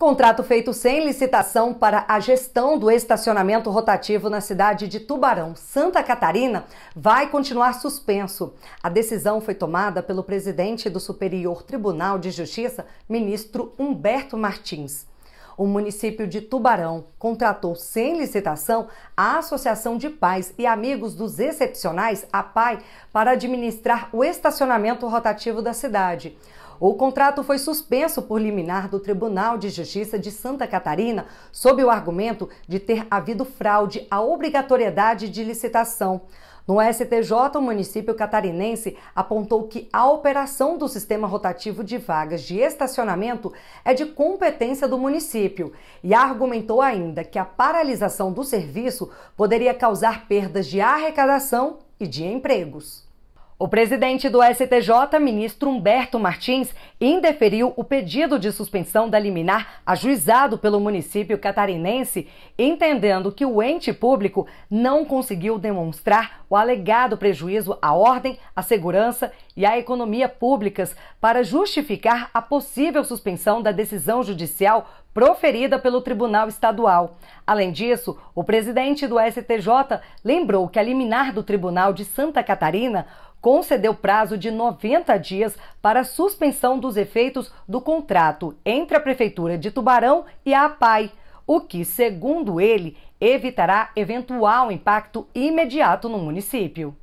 Contrato feito sem licitação para a gestão do estacionamento rotativo na cidade de Tubarão, Santa Catarina, vai continuar suspenso. A decisão foi tomada pelo presidente do Superior Tribunal de Justiça, ministro Humberto Martins. O município de Tubarão contratou sem licitação a Associação de Pais e Amigos dos Excepcionais, a PAI, para administrar o estacionamento rotativo da cidade. O contrato foi suspenso por liminar do Tribunal de Justiça de Santa Catarina sob o argumento de ter havido fraude à obrigatoriedade de licitação. No STJ, o município catarinense apontou que a operação do sistema rotativo de vagas de estacionamento é de competência do município e argumentou ainda que a paralisação do serviço poderia causar perdas de arrecadação e de empregos. O presidente do STJ, ministro Humberto Martins, indeferiu o pedido de suspensão da liminar ajuizado pelo município catarinense, entendendo que o ente público não conseguiu demonstrar o alegado prejuízo à ordem, à segurança e à economia públicas para justificar a possível suspensão da decisão judicial proferida pelo Tribunal Estadual. Além disso, o presidente do STJ lembrou que a liminar do Tribunal de Santa Catarina concedeu prazo de 90 dias para suspensão dos efeitos do contrato entre a Prefeitura de Tubarão e a APAI, o que, segundo ele, evitará eventual impacto imediato no município.